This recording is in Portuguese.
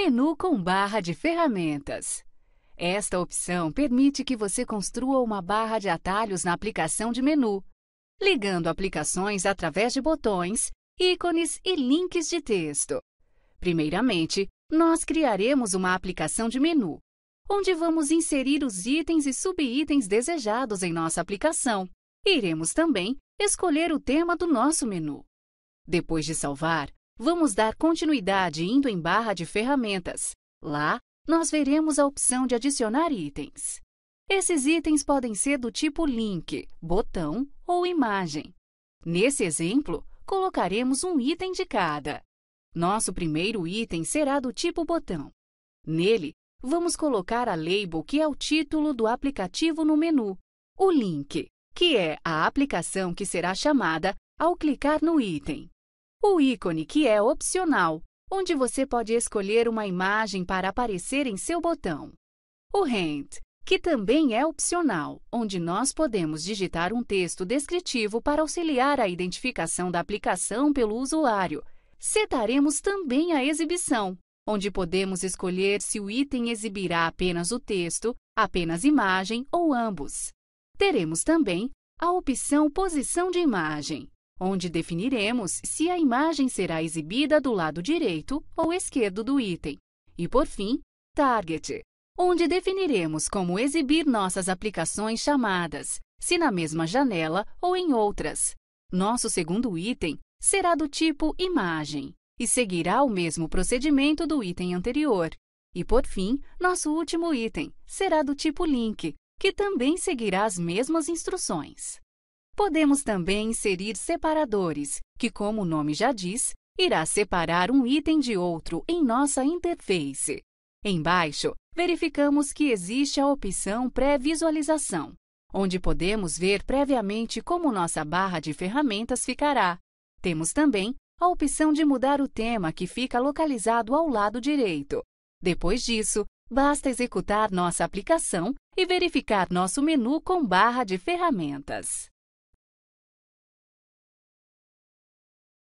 Menu com barra de ferramentas. Esta opção permite que você construa uma barra de atalhos na aplicação de menu, ligando aplicações através de botões, ícones e links de texto. Primeiramente, nós criaremos uma aplicação de menu, onde vamos inserir os itens e subitens desejados em nossa aplicação. Iremos também escolher o tema do nosso menu. Depois de salvar, Vamos dar continuidade indo em barra de ferramentas. Lá, nós veremos a opção de adicionar itens. Esses itens podem ser do tipo link, botão ou imagem. Nesse exemplo, colocaremos um item de cada. Nosso primeiro item será do tipo botão. Nele, vamos colocar a label que é o título do aplicativo no menu, o link, que é a aplicação que será chamada ao clicar no item o ícone que é opcional, onde você pode escolher uma imagem para aparecer em seu botão. O Hint, que também é opcional, onde nós podemos digitar um texto descritivo para auxiliar a identificação da aplicação pelo usuário. Setaremos também a exibição, onde podemos escolher se o item exibirá apenas o texto, apenas imagem ou ambos. Teremos também a opção Posição de imagem, onde definiremos se a imagem será exibida do lado direito ou esquerdo do item. E por fim, Target, onde definiremos como exibir nossas aplicações chamadas, se na mesma janela ou em outras. Nosso segundo item será do tipo Imagem e seguirá o mesmo procedimento do item anterior. E por fim, nosso último item será do tipo Link, que também seguirá as mesmas instruções. Podemos também inserir separadores, que, como o nome já diz, irá separar um item de outro em nossa interface. Embaixo, verificamos que existe a opção pré-visualização, onde podemos ver previamente como nossa barra de ferramentas ficará. Temos também a opção de mudar o tema que fica localizado ao lado direito. Depois disso, basta executar nossa aplicação e verificar nosso menu com barra de ferramentas.